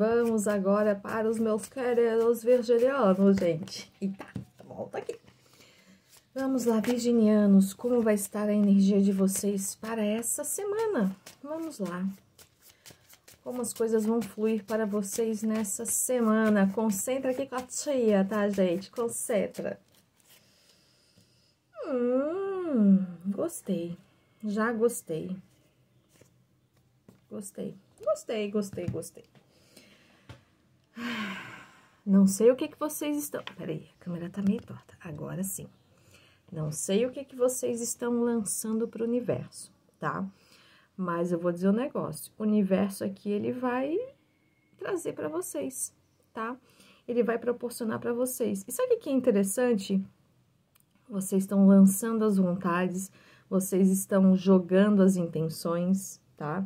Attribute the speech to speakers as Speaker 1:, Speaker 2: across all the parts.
Speaker 1: vamos agora para os meus queridos virgilianos, gente. E tá, volta aqui. Vamos lá, virginianos, como vai estar a energia de vocês para essa semana? Vamos lá. Como as coisas vão fluir para vocês nessa semana? Concentra aqui com a tia, tá, gente? Concentra. Hum, gostei. Já gostei. Gostei. Gostei, gostei, gostei. Não sei o que, que vocês estão... Peraí, a câmera tá meio torta. Agora sim. Não sei o que, que vocês estão lançando pro universo, tá? Mas eu vou dizer um negócio. O universo aqui, ele vai trazer para vocês, tá? Ele vai proporcionar para vocês. E sabe o que é interessante? Vocês estão lançando as vontades, vocês estão jogando as intenções, Tá?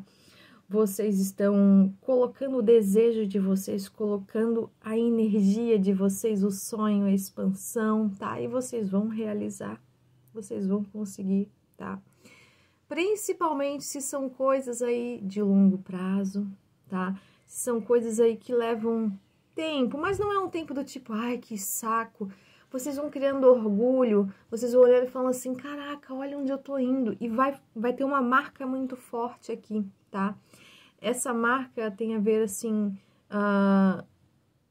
Speaker 1: vocês estão colocando o desejo de vocês, colocando a energia de vocês, o sonho, a expansão, tá? E vocês vão realizar, vocês vão conseguir, tá? Principalmente se são coisas aí de longo prazo, tá? Se são coisas aí que levam tempo, mas não é um tempo do tipo, ai, que saco, vocês vão criando orgulho, vocês vão olhando e falando assim, caraca, olha onde eu tô indo. E vai, vai ter uma marca muito forte aqui, tá? Essa marca tem a ver, assim, uh,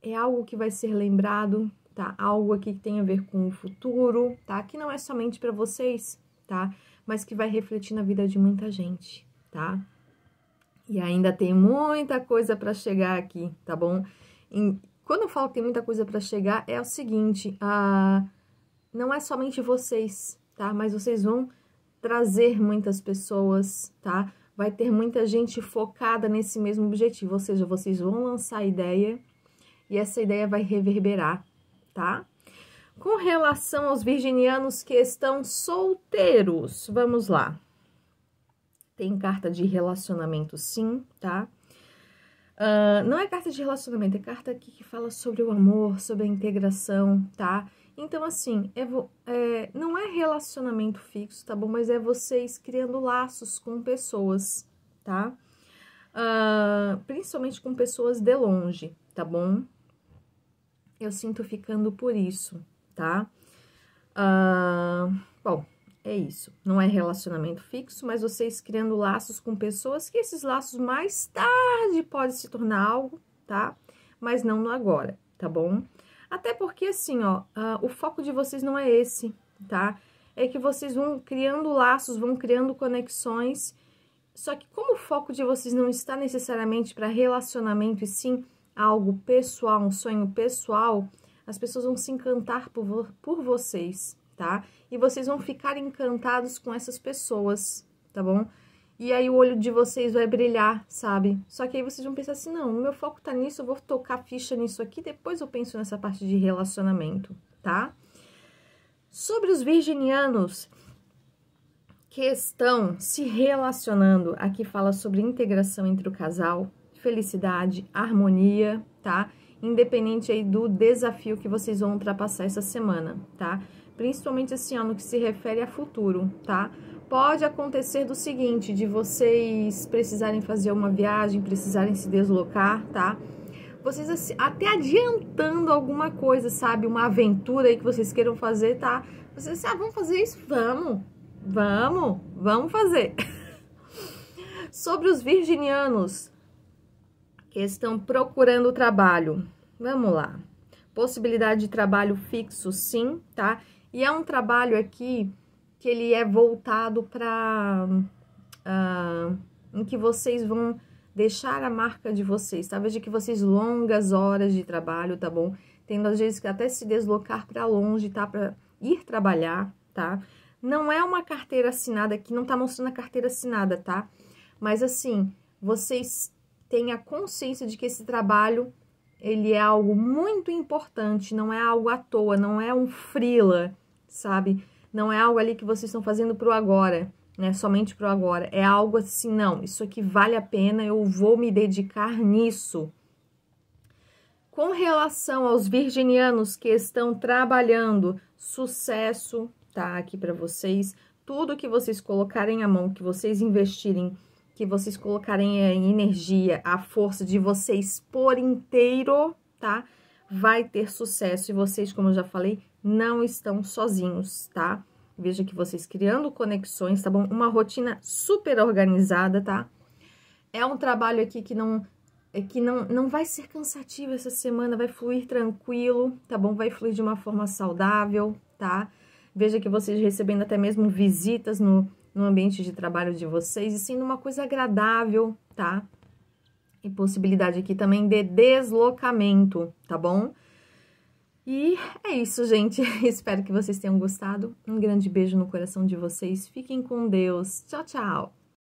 Speaker 1: é algo que vai ser lembrado, tá? Algo aqui que tem a ver com o futuro, tá? Que não é somente para vocês, tá? Mas que vai refletir na vida de muita gente, tá? E ainda tem muita coisa para chegar aqui, tá bom? Quando eu falo que tem muita coisa para chegar, é o seguinte: a... não é somente vocês, tá? Mas vocês vão trazer muitas pessoas, tá? Vai ter muita gente focada nesse mesmo objetivo, ou seja, vocês vão lançar a ideia e essa ideia vai reverberar, tá? Com relação aos virginianos que estão solteiros, vamos lá. Tem carta de relacionamento, sim, tá? Uh, não é carta de relacionamento, é carta aqui que fala sobre o amor, sobre a integração, tá? Então, assim, é, é, não é relacionamento fixo, tá bom? Mas é vocês criando laços com pessoas, tá? Uh, principalmente com pessoas de longe, tá bom? Eu sinto ficando por isso, tá? Uh, bom, é isso. Não é relacionamento fixo, mas vocês criando laços com pessoas que esses laços mais tarde podem se tornar algo, tá? Mas não no agora, tá bom? Até porque, assim, ó, uh, o foco de vocês não é esse, tá? É que vocês vão criando laços, vão criando conexões. Só que como o foco de vocês não está necessariamente para relacionamento e sim algo pessoal, um sonho pessoal, as pessoas vão se encantar por, vo por vocês, tá? E vocês vão ficar encantados com essas pessoas, tá bom? E aí o olho de vocês vai brilhar, sabe? Só que aí vocês vão pensar assim, não, meu foco tá nisso, eu vou tocar ficha nisso aqui, depois eu penso nessa parte de relacionamento, tá? Sobre os virginianos que estão se relacionando, aqui fala sobre integração entre o casal, felicidade, harmonia, tá? independente aí do desafio que vocês vão ultrapassar essa semana, tá? Principalmente esse ano que se refere a futuro, tá? Pode acontecer do seguinte, de vocês precisarem fazer uma viagem, precisarem se deslocar, tá? Vocês até adiantando alguma coisa, sabe? Uma aventura aí que vocês queiram fazer, tá? Vocês assim, ah, vamos fazer isso? Vamos, vamos, vamos fazer. Sobre os virginianos, que estão procurando trabalho. Vamos lá. Possibilidade de trabalho fixo, sim, tá? E é um trabalho aqui que ele é voltado para... Uh, ah, em que vocês vão deixar a marca de vocês, tá? Veja que vocês longas horas de trabalho, tá bom? Tendo às vezes que até se deslocar para longe, tá? Para ir trabalhar, tá? Não é uma carteira assinada aqui, não tá mostrando a carteira assinada, tá? Mas assim, vocês têm a consciência de que esse trabalho ele é algo muito importante, não é algo à toa, não é um frila, sabe? Não é algo ali que vocês estão fazendo pro agora, né? Somente pro agora. É algo assim, não, isso aqui vale a pena, eu vou me dedicar nisso. Com relação aos virginianos que estão trabalhando, sucesso tá aqui para vocês. Tudo que vocês colocarem a mão, que vocês investirem que vocês colocarem a é, energia, a força de vocês por inteiro, tá? Vai ter sucesso e vocês, como eu já falei, não estão sozinhos, tá? Veja que vocês criando conexões, tá bom? Uma rotina super organizada, tá? É um trabalho aqui que não é que não, não vai ser cansativo essa semana, vai fluir tranquilo, tá bom? Vai fluir de uma forma saudável, tá? Veja que vocês recebendo até mesmo visitas no, no ambiente de trabalho de vocês e sendo uma coisa agradável, tá? E possibilidade aqui também de deslocamento, tá bom? E é isso, gente. Espero que vocês tenham gostado. Um grande beijo no coração de vocês. Fiquem com Deus. Tchau, tchau.